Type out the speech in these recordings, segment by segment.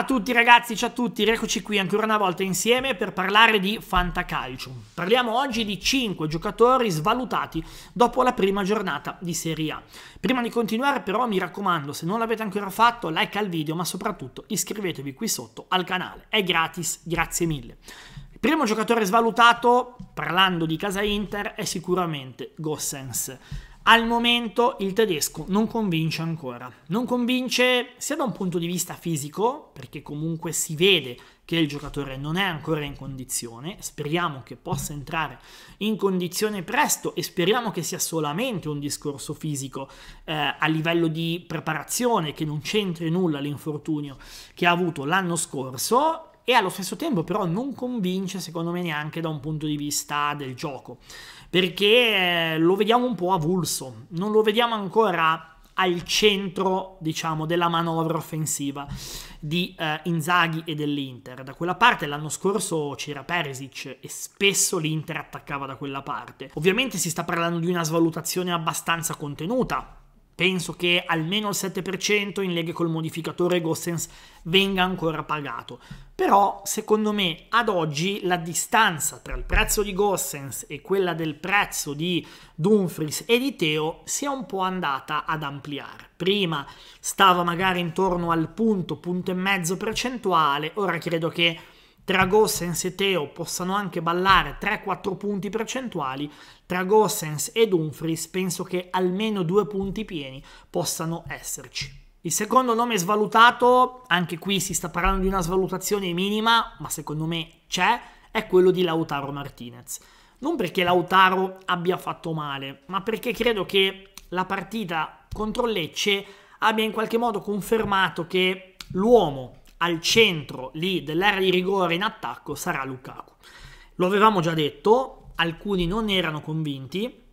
Ciao a tutti ragazzi, ciao a tutti, eccoci qui ancora una volta insieme per parlare di fantacalcio. Parliamo oggi di 5 giocatori svalutati dopo la prima giornata di Serie A. Prima di continuare però mi raccomando, se non l'avete ancora fatto, like al video, ma soprattutto iscrivetevi qui sotto al canale, è gratis, grazie mille. Il primo giocatore svalutato, parlando di casa Inter, è sicuramente Gossens al momento il tedesco non convince ancora. Non convince sia da un punto di vista fisico, perché comunque si vede che il giocatore non è ancora in condizione, speriamo che possa entrare in condizione presto e speriamo che sia solamente un discorso fisico eh, a livello di preparazione, che non c'entri nulla l'infortunio che ha avuto l'anno scorso, e allo stesso tempo però non convince secondo me neanche da un punto di vista del gioco, perché eh, lo vediamo un po' avulso, non lo vediamo ancora al centro, diciamo, della manovra offensiva di eh, Inzaghi e dell'Inter. Da quella parte l'anno scorso c'era Perisic e spesso l'Inter attaccava da quella parte. Ovviamente si sta parlando di una svalutazione abbastanza contenuta, penso che almeno il 7% in leghe col modificatore Gossens venga ancora pagato. Però, secondo me, ad oggi la distanza tra il prezzo di Gossens e quella del prezzo di Dumfries e di Teo si è un po' andata ad ampliare. Prima stava magari intorno al punto, punto e mezzo percentuale, ora credo che tra Gossens e Teo possano anche ballare 3-4 punti percentuali, tra Gossens e Dumfries penso che almeno due punti pieni possano esserci. Il secondo nome svalutato, anche qui si sta parlando di una svalutazione minima, ma secondo me c'è, è quello di Lautaro Martinez. Non perché Lautaro abbia fatto male, ma perché credo che la partita contro Lecce abbia in qualche modo confermato che l'uomo al centro lì dell'area di rigore in attacco sarà Lukaku. Lo avevamo già detto, alcuni non erano convinti,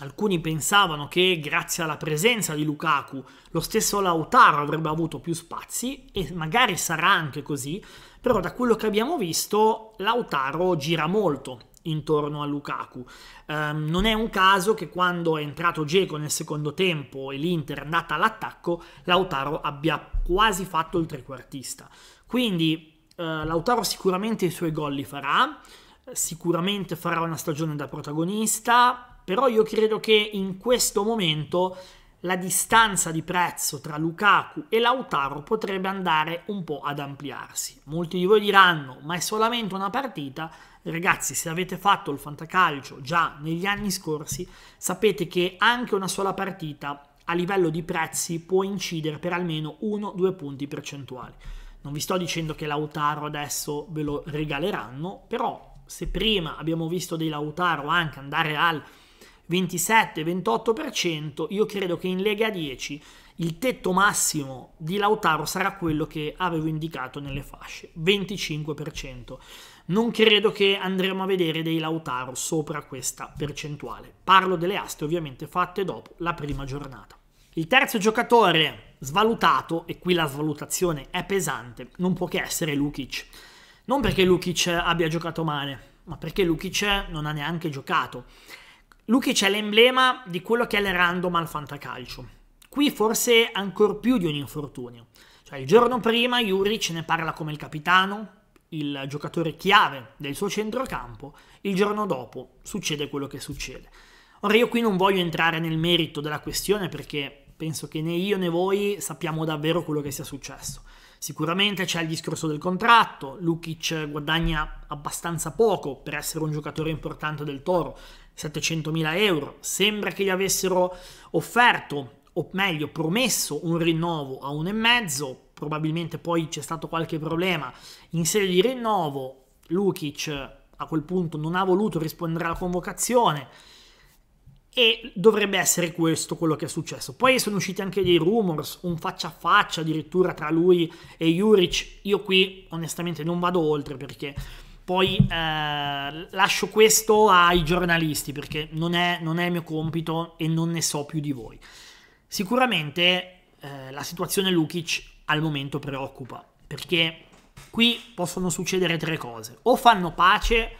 alcuni pensavano che grazie alla presenza di Lukaku lo stesso Lautaro avrebbe avuto più spazi e magari sarà anche così, però da quello che abbiamo visto Lautaro gira molto, intorno a Lukaku. Um, non è un caso che quando è entrato Geco nel secondo tempo e l'Inter è andata all'attacco, Lautaro abbia quasi fatto il trequartista. Quindi uh, Lautaro sicuramente i suoi gol li farà, sicuramente farà una stagione da protagonista, però io credo che in questo momento la distanza di prezzo tra Lukaku e Lautaro potrebbe andare un po' ad ampliarsi. Molti di voi diranno, ma è solamente una partita? Ragazzi, se avete fatto il fantacalcio già negli anni scorsi, sapete che anche una sola partita a livello di prezzi può incidere per almeno 1-2 punti percentuali. Non vi sto dicendo che Lautaro adesso ve lo regaleranno, però se prima abbiamo visto dei Lautaro anche andare al 27-28%, io credo che in Lega 10 il tetto massimo di Lautaro sarà quello che avevo indicato nelle fasce, 25%. Non credo che andremo a vedere dei Lautaro sopra questa percentuale. Parlo delle aste ovviamente fatte dopo la prima giornata. Il terzo giocatore svalutato, e qui la svalutazione è pesante, non può che essere Lukic. Non perché Lukic abbia giocato male, ma perché Lukic non ha neanche giocato. Lucic è l'emblema di quello che è il random al fantacalcio. Qui forse ancora più di un infortunio. Cioè, il giorno prima Juric ne parla come il capitano, il giocatore chiave del suo centrocampo, il giorno dopo succede quello che succede. Ora io qui non voglio entrare nel merito della questione perché penso che né io né voi sappiamo davvero quello che sia successo. Sicuramente c'è il discorso del contratto, Lukic guadagna abbastanza poco per essere un giocatore importante del Toro, 700.000 euro. Sembra che gli avessero offerto, o meglio, promesso un rinnovo a e mezzo. probabilmente poi c'è stato qualche problema in sede di rinnovo. Lukic a quel punto non ha voluto rispondere alla convocazione e dovrebbe essere questo quello che è successo. Poi sono usciti anche dei rumors, un faccia a faccia addirittura tra lui e Juric. Io qui onestamente non vado oltre perché poi eh, lascio questo ai giornalisti perché non è, non è, il mio compito e non ne so più di voi. Sicuramente eh, la situazione Lukic al momento preoccupa perché qui possono succedere tre cose. O fanno pace,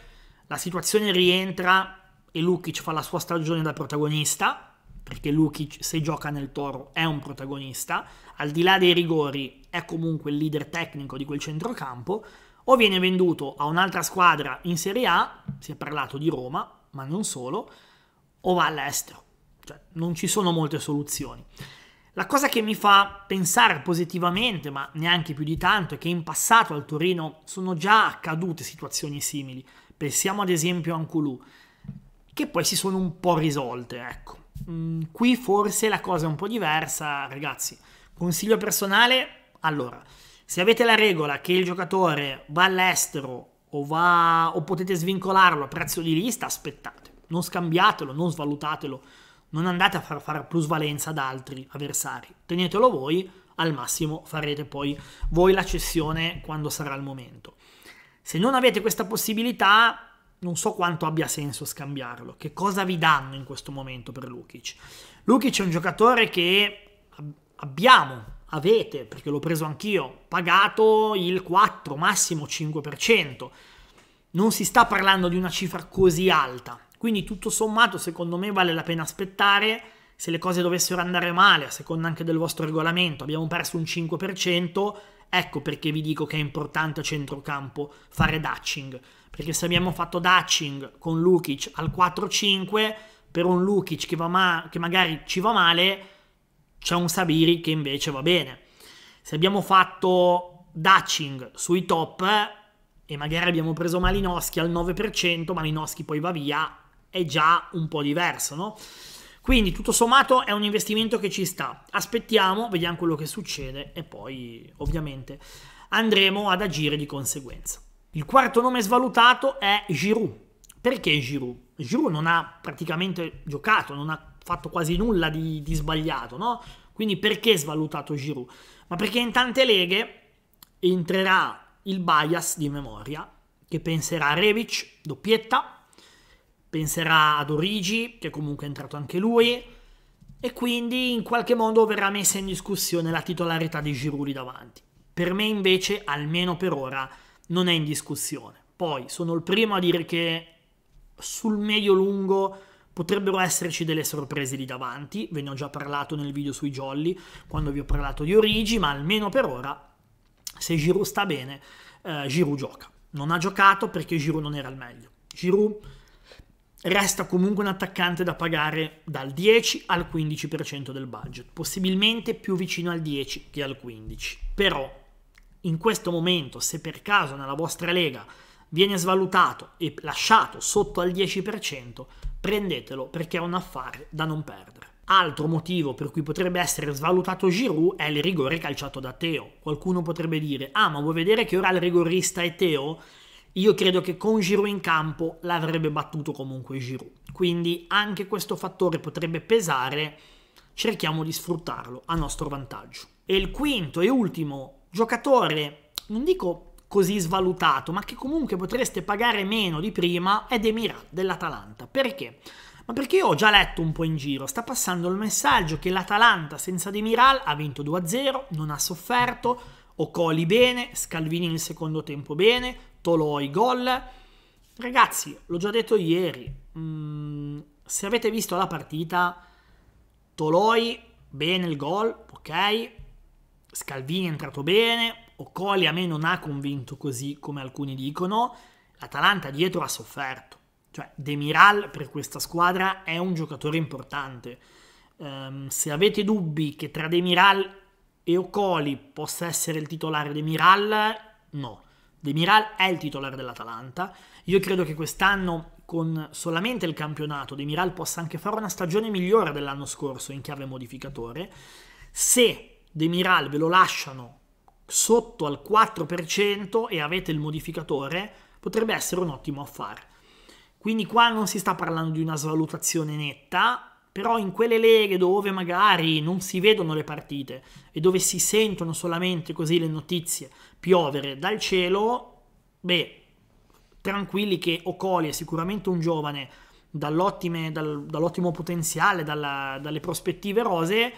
la situazione rientra e Lukic fa la sua stagione da protagonista, perché Lukic se gioca nel Toro è un protagonista, al di là dei rigori è comunque il leader tecnico di quel centrocampo, o viene venduto a un'altra squadra in Serie A, si è parlato di Roma, ma non solo, o va all'estero. Cioè, non ci sono molte soluzioni. La cosa che mi fa pensare positivamente, ma neanche più di tanto, è che in passato al Torino sono già accadute situazioni simili. Pensiamo ad esempio a Anculù, che poi si sono un po' risolte, ecco. Mm, qui forse la cosa è un po' diversa, ragazzi. Consiglio personale, allora, se avete la regola che il giocatore va all'estero o, va, o potete svincolarlo a prezzo di lista, aspettate. Non scambiatelo, non svalutatelo, non andate a far fare plusvalenza ad altri avversari. Tenetelo voi, al massimo farete poi voi la cessione quando sarà il momento. Se non avete questa possibilità, non so quanto abbia senso scambiarlo. Che cosa vi danno in questo momento per Lukic? Lukic è un giocatore che abbiamo avete, perché l'ho preso anch'io, pagato il 4, massimo 5%. Non si sta parlando di una cifra così alta. Quindi tutto sommato, secondo me, vale la pena aspettare. Se le cose dovessero andare male, a seconda anche del vostro regolamento, abbiamo perso un 5%, ecco perché vi dico che è importante a centrocampo fare Dutching. Perché se abbiamo fatto Dutching con Lukic al 4-5, per un Lukic che, ma che magari ci va male, c'è un Sabiri che invece va bene. Se abbiamo fatto Dutching sui top e magari abbiamo preso Malinowski al 9%, Malinowski poi va via, è già un po' diverso, no? Quindi tutto sommato è un investimento che ci sta. Aspettiamo, vediamo quello che succede e poi ovviamente andremo ad agire di conseguenza. Il quarto nome svalutato è Giroud. Perché Giroud? Giroud non ha praticamente giocato, non ha fatto quasi nulla di, di sbagliato, no? Quindi perché svalutato Giroud? Ma perché in tante leghe entrerà il bias di memoria che penserà a Revic, doppietta, penserà ad Origi, che comunque è entrato anche lui, e quindi in qualche modo verrà messa in discussione la titolarità di Giroud lì davanti. Per me invece, almeno per ora, non è in discussione. Poi sono il primo a dire che sul medio lungo Potrebbero esserci delle sorprese lì davanti, ve ne ho già parlato nel video sui Jolly quando vi ho parlato di Origi, ma almeno per ora, se Giroud sta bene, eh, Giroud gioca. Non ha giocato perché Giroud non era al meglio. Giroud resta comunque un attaccante da pagare dal 10 al 15% del budget, possibilmente più vicino al 10 che al 15. Però in questo momento, se per caso nella vostra lega viene svalutato e lasciato sotto al 10%, prendetelo perché è un affare da non perdere. Altro motivo per cui potrebbe essere svalutato Giroud è il rigore calciato da Teo. Qualcuno potrebbe dire, ah ma vuoi vedere che ora il rigorista è Teo? Io credo che con Giroud in campo l'avrebbe battuto comunque Giroud. Quindi anche questo fattore potrebbe pesare, cerchiamo di sfruttarlo a nostro vantaggio. E il quinto e ultimo giocatore, non dico così svalutato, ma che comunque potreste pagare meno di prima, è Demirà dell'Atalanta. Perché? Ma perché io ho già letto un po' in giro, sta passando il messaggio che l'Atalanta senza Demiral ha vinto 2-0, non ha sofferto, Ocoli bene, Scalvini nel secondo tempo bene, Toloi gol. Ragazzi, l'ho già detto ieri, mh, mm, se avete visto la partita, Toloi bene il gol, ok, Scalvini è entrato bene, Occoli a me non ha convinto così come alcuni dicono, l'Atalanta dietro ha sofferto. Cioè, Demiral per questa squadra è un giocatore importante. Um, se avete dubbi che tra Demiral e Occoli possa essere il titolare Demiral, no. Demiral è il titolare dell'Atalanta. Io credo che quest'anno, con solamente il campionato, Demiral possa anche fare una stagione migliore dell'anno scorso in chiave modificatore. Se Demiral ve lo lasciano sotto al 4% e avete il modificatore, potrebbe essere un ottimo affare. Quindi qua non si sta parlando di una svalutazione netta, però in quelle leghe dove magari non si vedono le partite e dove si sentono solamente così le notizie piovere dal cielo, beh, tranquilli che Ocoli è sicuramente un giovane dal, dall'ottimo potenziale, dalla, dalle prospettive rose,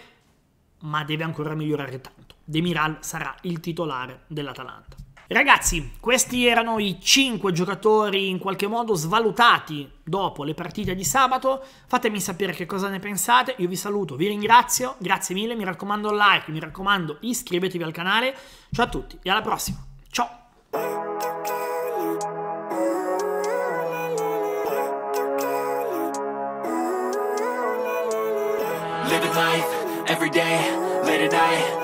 ma deve ancora migliorare tanto. Demiral sarà il titolare dell'Atalanta. Ragazzi, questi erano i 5 giocatori in qualche modo svalutati dopo le partite di sabato. Fatemi sapere che cosa ne pensate. Io vi saluto, vi ringrazio, grazie mille, mi raccomando like, mi raccomando iscrivetevi al canale. Ciao a tutti e alla prossima. Ciao! every day, late at night.